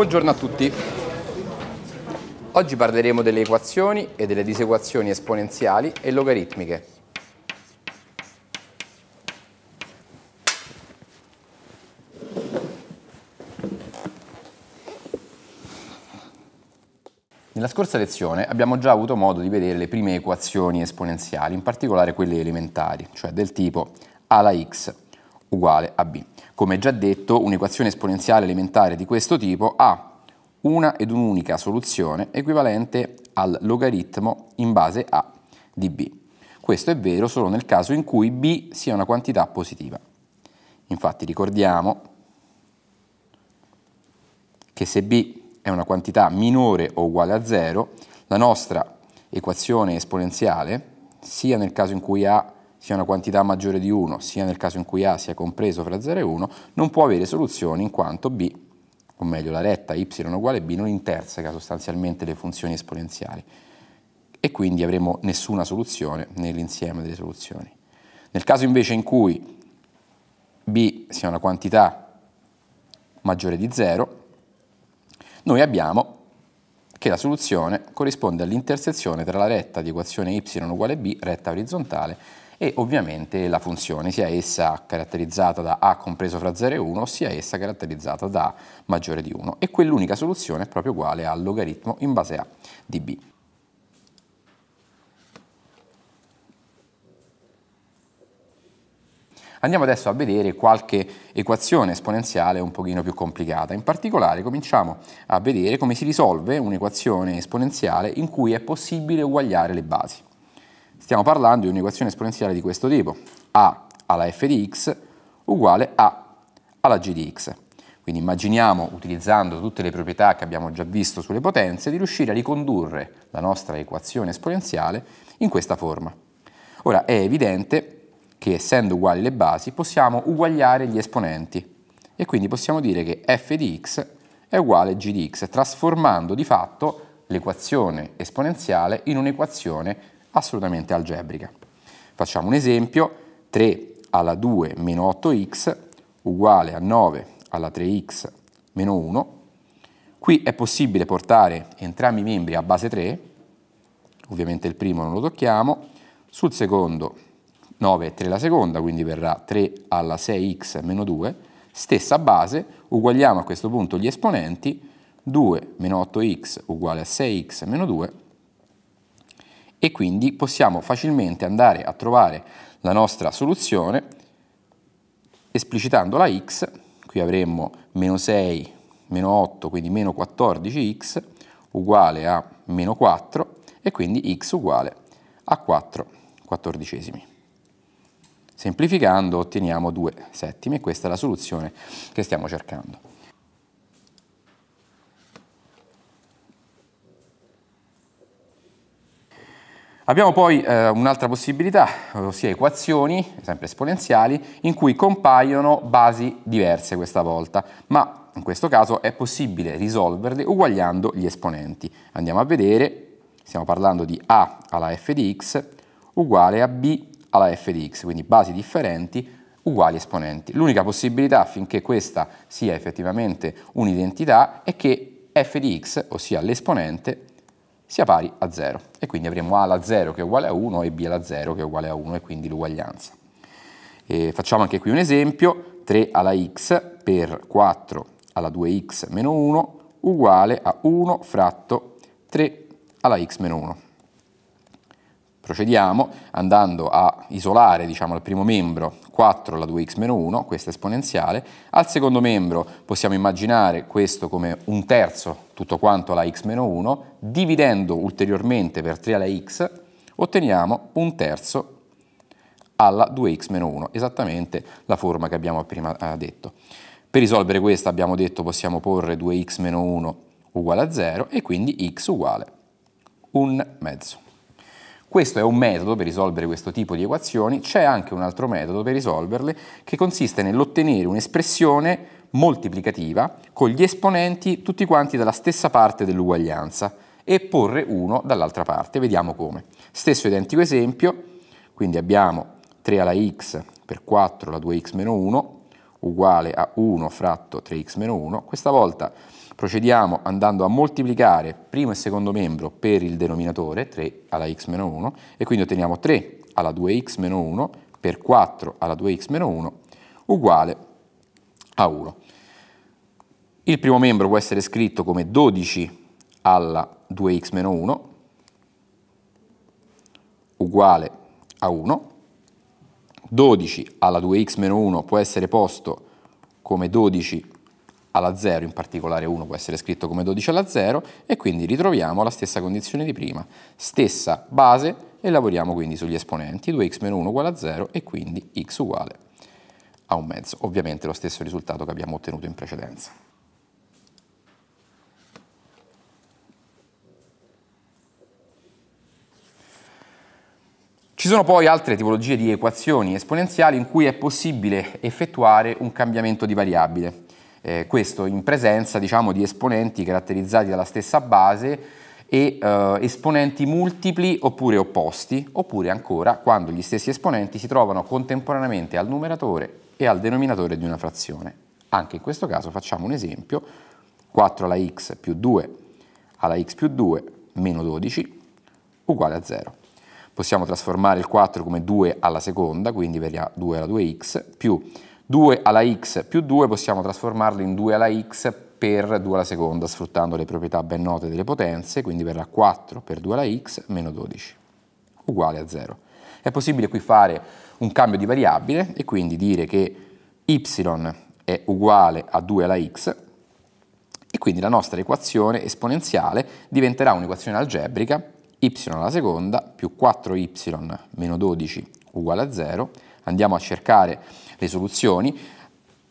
Buongiorno a tutti. Oggi parleremo delle equazioni e delle disequazioni esponenziali e logaritmiche. Nella scorsa lezione abbiamo già avuto modo di vedere le prime equazioni esponenziali, in particolare quelle elementari, cioè del tipo a alla x uguale a b. Come già detto, un'equazione esponenziale elementare di questo tipo ha una ed un'unica soluzione equivalente al logaritmo in base a di b. Questo è vero solo nel caso in cui b sia una quantità positiva. Infatti ricordiamo che se b è una quantità minore o uguale a 0, la nostra equazione esponenziale, sia nel caso in cui a sia una quantità maggiore di 1, sia nel caso in cui A sia compreso fra 0 e 1, non può avere soluzioni in quanto B, o meglio la retta y uguale b, non interseca sostanzialmente le funzioni esponenziali e quindi avremo nessuna soluzione nell'insieme delle soluzioni. Nel caso invece in cui b sia una quantità maggiore di 0, noi abbiamo che la soluzione corrisponde all'intersezione tra la retta di equazione y uguale b, retta orizzontale, e ovviamente la funzione, sia essa caratterizzata da A compreso fra 0 e 1, sia essa caratterizzata da A maggiore di 1. E quell'unica soluzione è proprio uguale al logaritmo in base a di B. Andiamo adesso a vedere qualche equazione esponenziale un pochino più complicata. In particolare cominciamo a vedere come si risolve un'equazione esponenziale in cui è possibile uguagliare le basi. Stiamo parlando di un'equazione esponenziale di questo tipo, a alla f di x uguale a alla g di x. Quindi immaginiamo, utilizzando tutte le proprietà che abbiamo già visto sulle potenze, di riuscire a ricondurre la nostra equazione esponenziale in questa forma. Ora è evidente che essendo uguali le basi possiamo uguagliare gli esponenti e quindi possiamo dire che f di x è uguale a g di x, trasformando di fatto l'equazione esponenziale in un'equazione assolutamente algebrica. Facciamo un esempio, 3 alla 2 meno 8x uguale a 9 alla 3x meno 1. Qui è possibile portare entrambi i membri a base 3, ovviamente il primo non lo tocchiamo, sul secondo 9 è 3 alla seconda, quindi verrà 3 alla 6x meno 2, stessa base, uguagliamo a questo punto gli esponenti, 2 meno 8x uguale a 6x meno 2, e quindi possiamo facilmente andare a trovare la nostra soluzione esplicitando la x, qui avremmo meno 6, meno 8, quindi meno 14x uguale a meno 4 e quindi x uguale a 4 quattordicesimi. Semplificando otteniamo 2 settimi e questa è la soluzione che stiamo cercando. Abbiamo poi eh, un'altra possibilità, ossia equazioni, sempre esponenziali, in cui compaiono basi diverse questa volta, ma in questo caso è possibile risolverle uguagliando gli esponenti. Andiamo a vedere, stiamo parlando di a alla f di x uguale a b alla f di x, quindi basi differenti uguali esponenti. L'unica possibilità affinché questa sia effettivamente un'identità è che f di x, ossia l'esponente, sia pari a 0 e quindi avremo A alla 0 che è uguale a 1 e B alla 0 che è uguale a 1 e quindi l'uguaglianza. E facciamo anche qui un esempio, 3 alla x per 4 alla 2x meno 1 uguale a 1 fratto 3 alla x meno 1. Procediamo andando a isolare diciamo, al primo membro 4 la 2x-1, questa esponenziale, al secondo membro possiamo immaginare questo come un terzo tutto quanto alla x-1, dividendo ulteriormente per 3 alla x otteniamo un terzo alla 2x-1, esattamente la forma che abbiamo prima eh, detto. Per risolvere questa abbiamo detto possiamo porre 2x-1 uguale a 0 e quindi x uguale un mezzo. Questo è un metodo per risolvere questo tipo di equazioni, c'è anche un altro metodo per risolverle che consiste nell'ottenere un'espressione moltiplicativa con gli esponenti tutti quanti dalla stessa parte dell'uguaglianza e porre uno dall'altra parte. Vediamo come. Stesso identico esempio, quindi abbiamo 3 alla x per 4 alla 2x meno 1 uguale a 1 fratto 3x meno 1, questa volta procediamo andando a moltiplicare primo e secondo membro per il denominatore 3 alla x meno 1 e quindi otteniamo 3 alla 2x meno 1 per 4 alla 2x meno 1 uguale a 1. Il primo membro può essere scritto come 12 alla 2x meno 1 uguale a 1 12 alla 2x-1 può essere posto come 12 alla 0, in particolare 1 può essere scritto come 12 alla 0 e quindi ritroviamo la stessa condizione di prima, stessa base e lavoriamo quindi sugli esponenti 2x-1 uguale a 0 e quindi x uguale a un mezzo, ovviamente lo stesso risultato che abbiamo ottenuto in precedenza. Ci sono poi altre tipologie di equazioni esponenziali in cui è possibile effettuare un cambiamento di variabile. Eh, questo in presenza diciamo, di esponenti caratterizzati dalla stessa base e eh, esponenti multipli oppure opposti, oppure ancora quando gli stessi esponenti si trovano contemporaneamente al numeratore e al denominatore di una frazione. Anche in questo caso facciamo un esempio, 4 alla x più 2 alla x più 2 meno 12 uguale a 0 possiamo trasformare il 4 come 2 alla seconda, quindi verrà 2 alla 2x, più 2 alla x più 2 possiamo trasformarlo in 2 alla x per 2 alla seconda, sfruttando le proprietà ben note delle potenze, quindi verrà 4 per 2 alla x meno 12, uguale a 0. È possibile qui fare un cambio di variabile e quindi dire che y è uguale a 2 alla x e quindi la nostra equazione esponenziale diventerà un'equazione algebrica y alla seconda più 4y meno 12 uguale a 0, andiamo a cercare le soluzioni,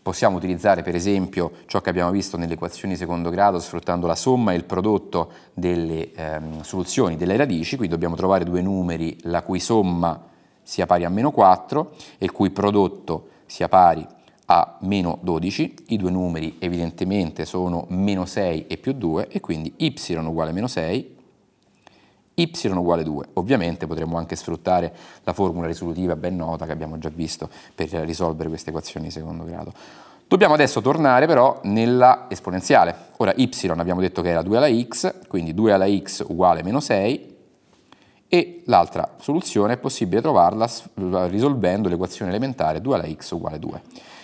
possiamo utilizzare per esempio ciò che abbiamo visto nelle equazioni di secondo grado sfruttando la somma e il prodotto delle ehm, soluzioni delle radici, qui dobbiamo trovare due numeri la cui somma sia pari a meno 4 e il cui prodotto sia pari a meno 12, i due numeri evidentemente sono meno 6 e più 2 e quindi y uguale a meno 6 y uguale 2. Ovviamente potremmo anche sfruttare la formula risolutiva ben nota che abbiamo già visto per risolvere queste equazioni di secondo grado. Dobbiamo adesso tornare però nella esponenziale. Ora y abbiamo detto che era 2 alla x, quindi 2 alla x uguale meno 6 e l'altra soluzione è possibile trovarla risolvendo l'equazione elementare 2 alla x uguale 2.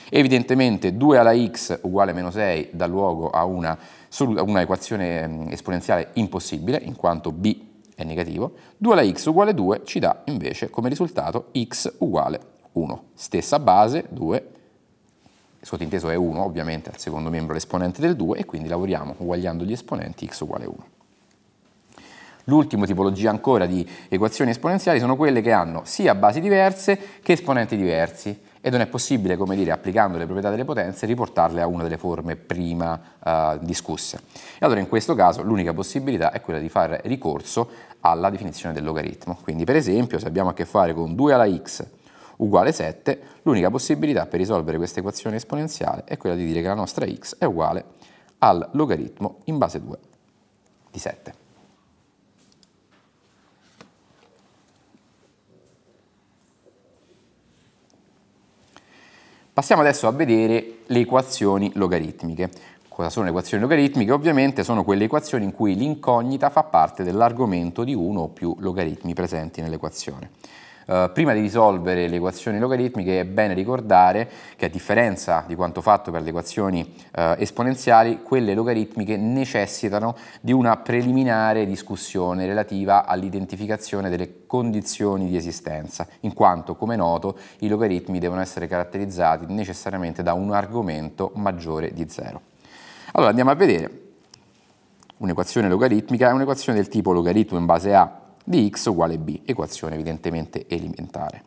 Evidentemente 2 alla x uguale meno 6 dà luogo a una, a una equazione mm, esponenziale impossibile in quanto b è negativo, 2 alla x uguale 2 ci dà invece come risultato x uguale 1. Stessa base, 2, sottinteso è 1 ovviamente al secondo membro l'esponente del 2 e quindi lavoriamo uguagliando gli esponenti x uguale 1. L'ultima tipologia ancora di equazioni esponenziali sono quelle che hanno sia basi diverse che esponenti diversi e non è possibile, come dire, applicando le proprietà delle potenze, riportarle a una delle forme prima eh, discusse. E allora in questo caso l'unica possibilità è quella di fare ricorso alla definizione del logaritmo. Quindi per esempio se abbiamo a che fare con 2 alla x uguale 7, l'unica possibilità per risolvere questa equazione esponenziale è quella di dire che la nostra x è uguale al logaritmo in base 2 di 7. Passiamo adesso a vedere le equazioni logaritmiche. Cosa sono le equazioni logaritmiche? Ovviamente sono quelle equazioni in cui l'incognita fa parte dell'argomento di uno o più logaritmi presenti nell'equazione. Eh, prima di risolvere le equazioni logaritmiche è bene ricordare che a differenza di quanto fatto per le equazioni uh, esponenziali, quelle logaritmiche necessitano di una preliminare discussione relativa all'identificazione delle condizioni di esistenza, in quanto, come noto, i logaritmi devono essere caratterizzati necessariamente da un argomento maggiore di zero. Allora andiamo a vedere. Un'equazione logaritmica è un'equazione del tipo logaritmo in base a di x uguale b, equazione evidentemente elementare.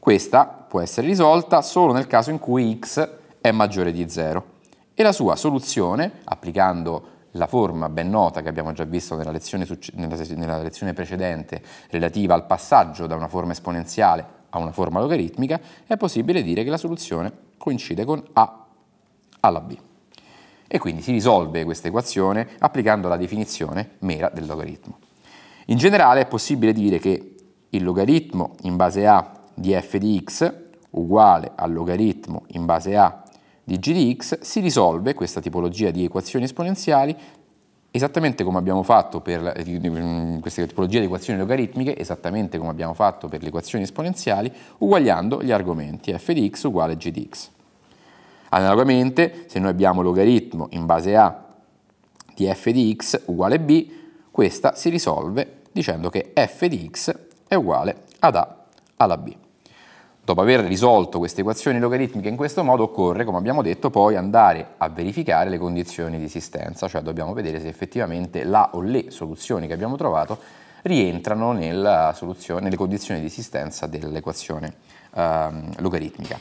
Questa può essere risolta solo nel caso in cui x è maggiore di 0 e la sua soluzione, applicando la forma ben nota che abbiamo già visto nella lezione, nella, nella lezione precedente relativa al passaggio da una forma esponenziale a una forma logaritmica, è possibile dire che la soluzione coincide con a alla b. E quindi si risolve questa equazione applicando la definizione mera del logaritmo. In generale è possibile dire che il logaritmo in base a di f di x uguale al logaritmo in base a di g di x si risolve questa tipologia di equazioni esponenziali esattamente come abbiamo fatto per mm, questa tipologia di equazioni logaritmiche, esattamente come abbiamo fatto per le equazioni esponenziali, uguagliando gli argomenti f di x uguale g di x. Analogamente, se noi abbiamo logaritmo in base a di f di x uguale b, questa si risolve dicendo che f di x è uguale ad a alla b. Dopo aver risolto queste equazioni logaritmiche in questo modo occorre, come abbiamo detto, poi andare a verificare le condizioni di esistenza, cioè dobbiamo vedere se effettivamente la o le soluzioni che abbiamo trovato rientrano nelle condizioni di esistenza dell'equazione ehm, logaritmica.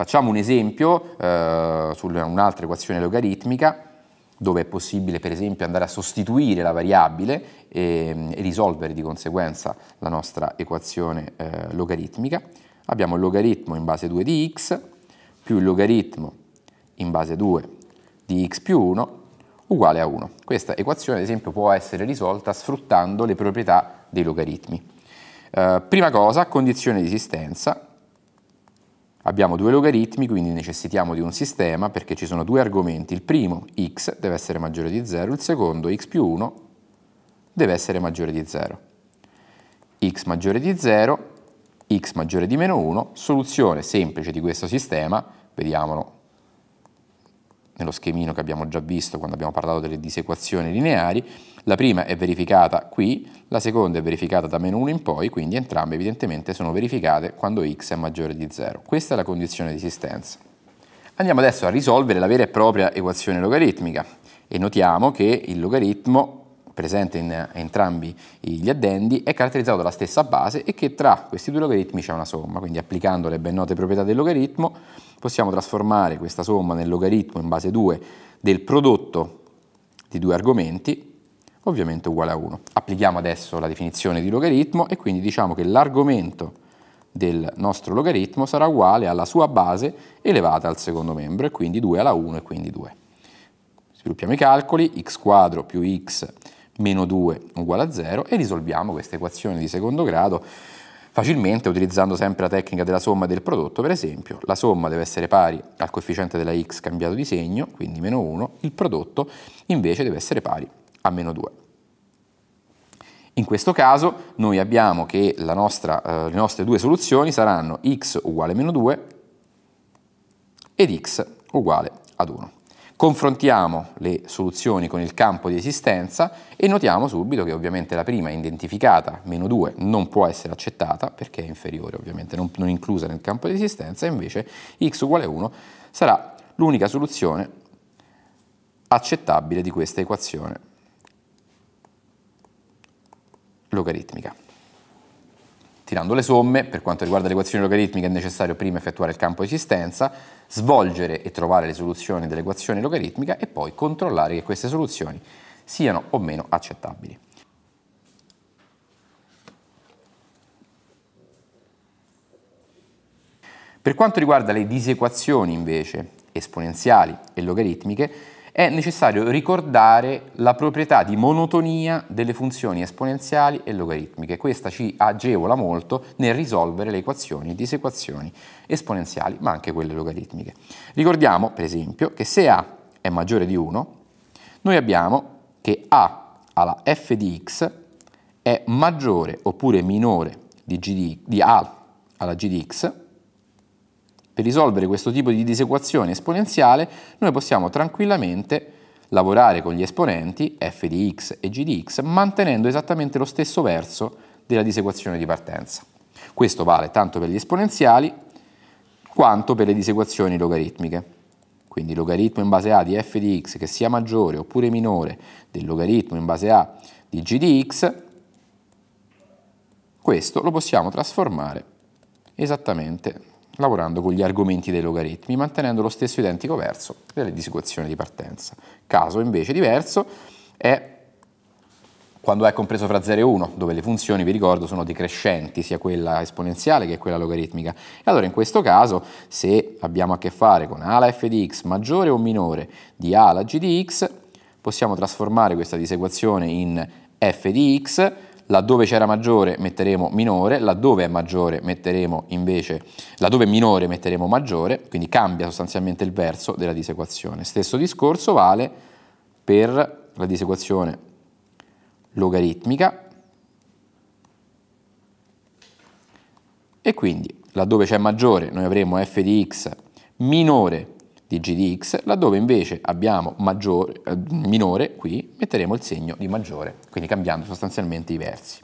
Facciamo un esempio eh, su un'altra equazione logaritmica dove è possibile per esempio andare a sostituire la variabile e, e risolvere di conseguenza la nostra equazione eh, logaritmica. Abbiamo il logaritmo in base 2 di x più il logaritmo in base 2 di x più 1 uguale a 1. Questa equazione ad esempio può essere risolta sfruttando le proprietà dei logaritmi. Eh, prima cosa, condizione di esistenza, Abbiamo due logaritmi, quindi necessitiamo di un sistema perché ci sono due argomenti. Il primo, x, deve essere maggiore di 0, il secondo, x più 1, deve essere maggiore di 0. x maggiore di 0, x maggiore di meno 1, soluzione semplice di questo sistema, vediamolo nello schemino che abbiamo già visto quando abbiamo parlato delle disequazioni lineari, la prima è verificata qui, la seconda è verificata da meno 1 in poi, quindi entrambe evidentemente sono verificate quando x è maggiore di 0. Questa è la condizione di esistenza. Andiamo adesso a risolvere la vera e propria equazione logaritmica e notiamo che il logaritmo presente in entrambi gli addendi, è caratterizzato dalla stessa base e che tra questi due logaritmi c'è una somma, quindi applicando le ben note proprietà del logaritmo possiamo trasformare questa somma nel logaritmo in base 2 del prodotto di due argomenti, ovviamente uguale a 1. Applichiamo adesso la definizione di logaritmo e quindi diciamo che l'argomento del nostro logaritmo sarà uguale alla sua base elevata al secondo membro, e quindi 2 alla 1 e quindi 2. Sviluppiamo i calcoli, x quadro più x meno 2 uguale a 0 e risolviamo questa equazione di secondo grado facilmente utilizzando sempre la tecnica della somma del prodotto, per esempio la somma deve essere pari al coefficiente della x cambiato di segno, quindi meno 1, il prodotto invece deve essere pari a meno 2. In questo caso noi abbiamo che nostra, eh, le nostre due soluzioni saranno x uguale a meno 2 ed x uguale ad 1. Confrontiamo le soluzioni con il campo di esistenza e notiamo subito che ovviamente la prima identificata, meno 2, non può essere accettata perché è inferiore, ovviamente non, non inclusa nel campo di esistenza, invece x uguale 1 sarà l'unica soluzione accettabile di questa equazione logaritmica. Tirando le somme, per quanto riguarda le equazioni logaritmiche è necessario prima effettuare il campo di esistenza, svolgere e trovare le soluzioni dell'equazione logaritmica e poi controllare che queste soluzioni siano o meno accettabili. Per quanto riguarda le disequazioni invece, esponenziali e logaritmiche, è necessario ricordare la proprietà di monotonia delle funzioni esponenziali e logaritmiche. Questa ci agevola molto nel risolvere le equazioni e disequazioni esponenziali, ma anche quelle logaritmiche. Ricordiamo, per esempio, che se A è maggiore di 1, noi abbiamo che A alla f di x è maggiore oppure minore di, di A alla g di x per risolvere questo tipo di disequazione esponenziale noi possiamo tranquillamente lavorare con gli esponenti f di x e g di x mantenendo esattamente lo stesso verso della disequazione di partenza. Questo vale tanto per gli esponenziali quanto per le disequazioni logaritmiche. Quindi logaritmo in base a di f di x che sia maggiore oppure minore del logaritmo in base a di g di x, questo lo possiamo trasformare esattamente lavorando con gli argomenti dei logaritmi, mantenendo lo stesso identico verso delle disequazioni di partenza. Caso invece diverso è quando è compreso fra 0 e 1, dove le funzioni, vi ricordo, sono decrescenti, sia quella esponenziale che quella logaritmica. E allora in questo caso, se abbiamo a che fare con a alla f di x maggiore o minore di a alla g di x, possiamo trasformare questa disequazione in f di x laddove c'era maggiore metteremo minore, laddove è maggiore metteremo invece, laddove è minore metteremo maggiore, quindi cambia sostanzialmente il verso della disequazione. Stesso discorso vale per la disequazione logaritmica e quindi laddove c'è maggiore noi avremo f di x minore di g di x, laddove invece abbiamo maggiore, eh, minore qui metteremo il segno di maggiore, quindi cambiando sostanzialmente i versi.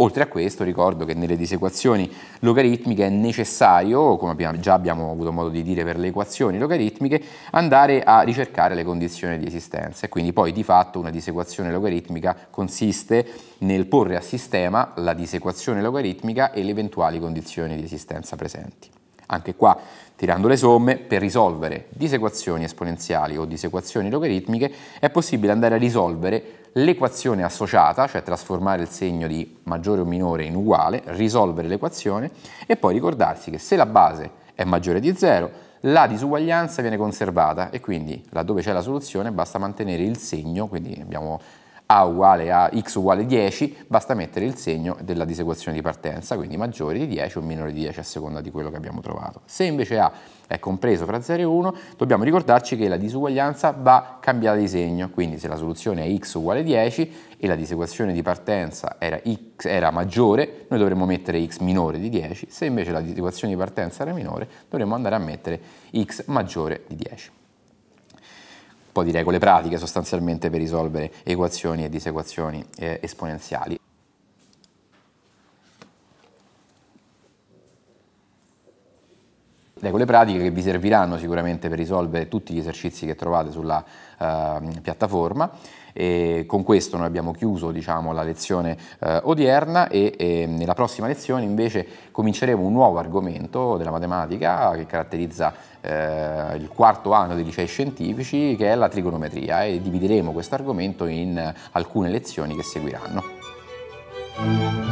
Oltre a questo ricordo che nelle disequazioni logaritmiche è necessario, come già abbiamo avuto modo di dire per le equazioni logaritmiche, andare a ricercare le condizioni di esistenza e quindi poi di fatto una disequazione logaritmica consiste nel porre a sistema la disequazione logaritmica e le eventuali condizioni di esistenza presenti. Anche qua, tirando le somme, per risolvere disequazioni esponenziali o disequazioni logaritmiche è possibile andare a risolvere l'equazione associata, cioè trasformare il segno di maggiore o minore in uguale, risolvere l'equazione e poi ricordarsi che se la base è maggiore di 0, la disuguaglianza viene conservata e quindi laddove c'è la soluzione basta mantenere il segno, quindi abbiamo a uguale a x uguale 10, basta mettere il segno della disequazione di partenza, quindi maggiore di 10 o minore di 10 a seconda di quello che abbiamo trovato. Se invece a è compreso fra 0 e 1, dobbiamo ricordarci che la disuguaglianza va cambiata di segno, quindi se la soluzione è x uguale 10 e la disequazione di partenza era, x, era maggiore, noi dovremmo mettere x minore di 10, se invece la disequazione di partenza era minore, dovremmo andare a mettere x maggiore di 10 po' di regole pratiche sostanzialmente per risolvere equazioni e disequazioni eh, esponenziali. Regole pratiche che vi serviranno sicuramente per risolvere tutti gli esercizi che trovate sulla eh, piattaforma. E con questo noi abbiamo chiuso diciamo, la lezione eh, odierna e, e, nella prossima lezione invece cominceremo un nuovo argomento della matematica che caratterizza eh, il quarto anno dei licei scientifici che è la trigonometria e divideremo questo argomento in alcune lezioni che seguiranno.